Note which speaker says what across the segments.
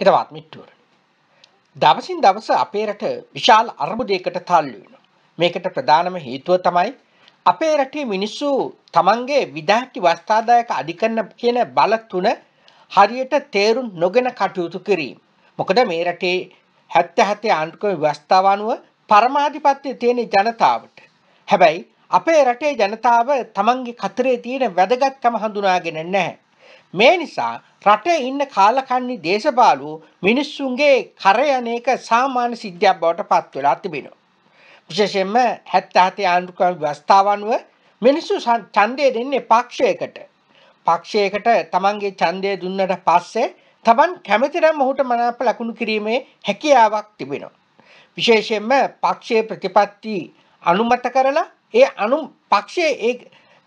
Speaker 1: හිතවත් මිට්ටුවර. දවසින් දවස අපේ රට විශාල අර්බුදයකට තල්ලු වෙනවා. මේකට ප්‍රධානම හේතුව තමයි අපේ රටේ මිනිස්සු තමන්ගේ විදහාටි වස්ථාදායක අධිකරණ කියන බල තුන හරියට තේරුම් නොගෙන කටයුතු කිරීම. මොකද මේ රටේ 77 ආණ්ඩුක්‍රම ව්‍යවස්ථාව අනුව පරමාධිපත්‍ය තියෙන ජනතාවට. හැබැයි අපේ රටේ ජනතාව තමන්ගේ කතරේ තියෙන වැදගත්කම හඳුනාගෙන නැහැ. මේ නිසා රටේ ඉන්න කාලකන්ණි දේශපාලු මිනිස්සුන්ගේ කරයනේක සාමාන්‍ය සිද්ධියක් බවට පත් වෙලා තිබෙනවා. විශේෂයෙන්ම 77 ආණ්ඩුක්‍රම ව්‍යවස්ථාව අනුව මිනිස්සු ඡන්දය දෙන්නේ පක්ෂයකට. පක්ෂයකට තමන්ගේ ඡන්දය දුන්නට පස්සේ තමන් කැමතිනම් ඔහුට මනාප ලකුණු කිරීමේ හැකියාවක් තිබෙනවා. විශේෂයෙන්ම පක්ෂයේ ප්‍රතිපත්ති අනුමත කරලා ඒ අනු පක්ෂයේ ඒ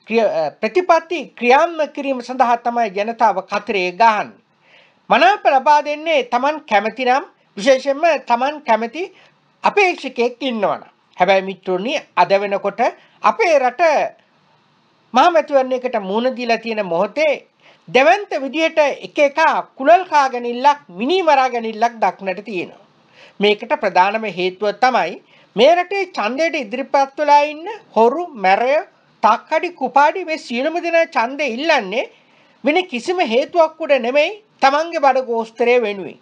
Speaker 1: ප්‍රතිපත්ති ක්‍රියාත්ම කිරීම සඳහා තමයි ජනතාව කතරේ ගහන්නේ. මනාප ලබා දෙන්නේ Taman කැමති නම් විශේෂයෙන්ම Taman කැමති අපේක්ෂකයෙක් ඉන්නවනම්. හැබැයි මිත්‍රෝනි අද වෙනකොට අපේ රට මහමැතිවරණයකට මුහුණ දීලා තියෙන මොහොතේ දෙවන්ත විදියට එක එක කුලල් කාගෙනILLක් මිනි මරාගෙනILLක් දක්නට තියෙනවා. මේකට ප්‍රධානම හේතුව තමයි මේ රටේ ඡන්දයට ඉදිරිපත් වෙලා ඉන්න හොරු මැරය තක්කඩි කුපාඩි මේ සියලුම දෙනා ඡන්දෙ ඉල්ලන්නේ වෙන කිසිම හේතුවක් උඩ නෙමෙයි තමන්ගේ බඩ ගෝස්තරය වෙනුවෙන්.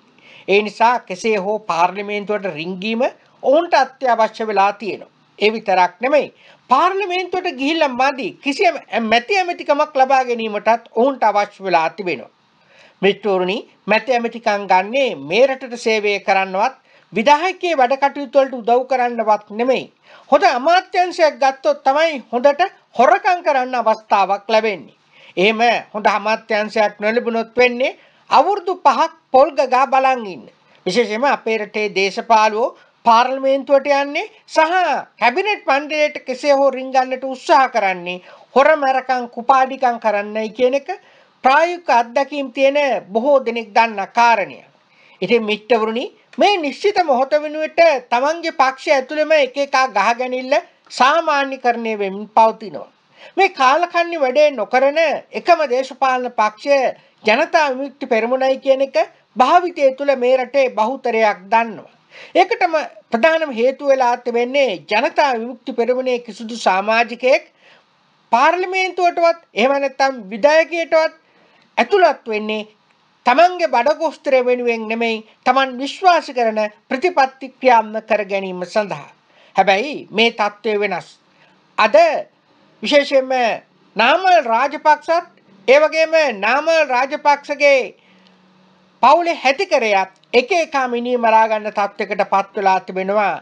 Speaker 1: ඒ නිසා කෙසේ හෝ පාර්ලිමේන්තුවට රිංගීම ඔවුන්ට අත්‍යවශ්‍ය වෙලා තියෙනවා. ඒ විතරක් නෙමෙයි පාර්ලිමේන්තුවට ගිහිල්ලා මදි කිසියම් මැති ඇමතිකමක් ලබා ගැනීමටත් ඔවුන්ට අවශ්‍ය වෙලා තිබෙනවා. මිත්‍රෝරුනි මැති ඇමතිකම් ගන්නේ මේ රටට සේවය කරන්නවත් විධායකයේ වැඩ කටයුතු වලට උදව් කරන්නවත් නෙමෙයි. හොඳ අමාත්‍යංශයක් ගත්තොත් තමයි හොඳට හොරකම් කරන්න අවස්ථාවක් ලැබෙන්නේ. එහෙම හොඳ අමාත්‍යංශයක් නොලැබුණොත් වෙන්නේ අවුරුදු පහක් පොල් ගගා බලන් ඉන්න. විශේෂයෙන්ම අපේ රටේ දේශපාලුවෝ පාර්ලිමේන්තුවට යන්නේ සහ කැබිනට් මණ්ඩලයට කෙසේ හෝ රිංගන්නට උත්සාහ කරන්නේ හොරමරකම් කුපාඩිකම් කරන්නයි කියන එක ප්‍රායෝගික අත්දැකීම් තියෙන බොහෝ දෙනෙක් දන්න කාරණයක්. ඉතින් මිත්‍රවරුනි මේ නිශ්චිත මොහොත වෙනුවට තමන්ගේ පක්ෂය ඇතුළෙම එක එකක් ගහගැනිල්ල සාමාන්‍යකරණය වෙමින් පවතිනවා. මේ කාලකන්ණි වැඩේ නොකරන එකම දේශපාලන පක්ෂය ජනතා විමුක්ති පෙරමුණයි කියන එක භාවිතය තුළ මේ රටේ බහුතරයක් දන්නවා. ඒකටම ප්‍රධානම හේතු වෙලා තිබෙන්නේ ජනතා විමුක්ති පෙරමුණේ කිසිදු සමාජිකයෙක් පාර්ලිමේන්තුවටවත් එහෙම නැත්නම් විධායකයටවත් ඇතුළත් වෙන්නේ තමන්ගේ බඩගොස්තර වෙනුවෙන් නෙමෙයි තමන් විශ්වාස කරන ප්‍රතිපත්ති ක්‍රියාත්මක කර ගැනීම සඳහා හැබැයි මේ தત્ත්වය වෙනස්. අද විශේෂයෙන්ම නාමල් රාජපක්ෂත් ඒ වගේම නාමල් රාජපක්ෂගේ පවුලේ හැතිකරයත් එක එක මිනී මරා ගන්න තත්යකට පත් වෙලා තිබෙනවා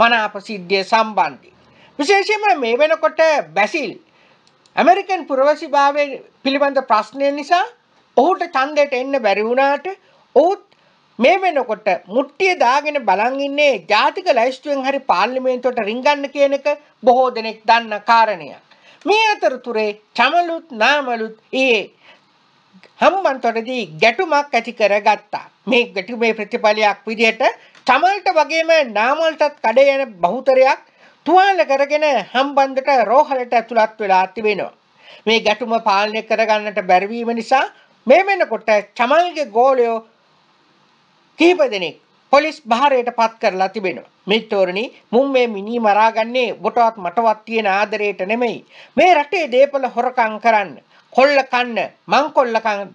Speaker 1: මනාප සිද්ධිය සම්බන්ධයෙන්. විශේෂයෙන්ම මේ වෙනකොට බැසිල් ඇමරිකන් පුරවැසිභාවය පිළිබඳ ප්‍රශ්නය නිසා ඔහුට ඡන්දයට එන්න බැරි වුණාට ඔහුත් මේ වෙනකොට මුට්ටිය දාගෙන බලන් ඉන්නේ ජාතික ලැයිස්තුවෙන් හරි පාර්ලිමේන්තුවට රිංගන්න කියන එක බොහෝ දෙනෙක් දන්න කාරණයක්. මේ අතරතුරේ චමලුත් නාමලුත් ඒ හම්බන්තොටදී ගැටුමක් ඇති කරගත්තා. මේ ගැටුමේ ප්‍රතිඵලයක් විදිහට තමල්ට වගේම නාමල්ටත් කඩේ යන බහුතරයක් තුවාල කරගෙන හම්බන්දට රෝහලට ඇතුළත් වෙලා තිබෙනවා. මේ ගැටුම පාලනය කරගන්නට බැරිවීම නිසා මේ වෙනකොට චමල්ගේ ගෝලයෝ කිහිප දෙනෙක් පොලිස් භාරයට පත් කරලා තිබෙනවා. මිත්‍රෝරණි මුන් මේ මිනි මරාගන්නේ බොටවත් මටවත් තියෙන ආදරයට නෙමෙයි. මේ රටේ දේපල හොරකම් කරන්න, කොල්ල කන්න, මං කොල්ලකම්.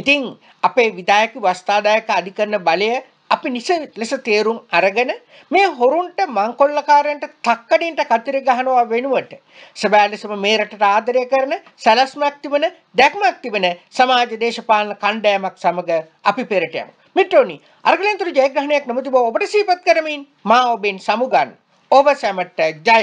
Speaker 1: ඉතින් අපේ විධායක වස්තාදායක අධිකරණ බලය අපි නිසැත් ලෙස තේරුම් අරගෙන මේ හොරුන්ට මංකොල්ලකාරයන්ට තක්කඩින්ට කතිර ගහනවා වෙනුවට සැබෑ ලෙසම මේ රටට ආදරය කරන සැලැස්මක් තිබෙන දැක්මක් තිබෙන සමාජ දේශපාලන කණ්ඩායමක් සමග අපි පෙරට යමු මිට්‍රෝනි අර්ගලන්තුර ජයග්‍රහණයක් නොමති බව ඔබට සීපත් කරමින් මා ඔබෙන් සමුගන් ඔබ සැමට ජය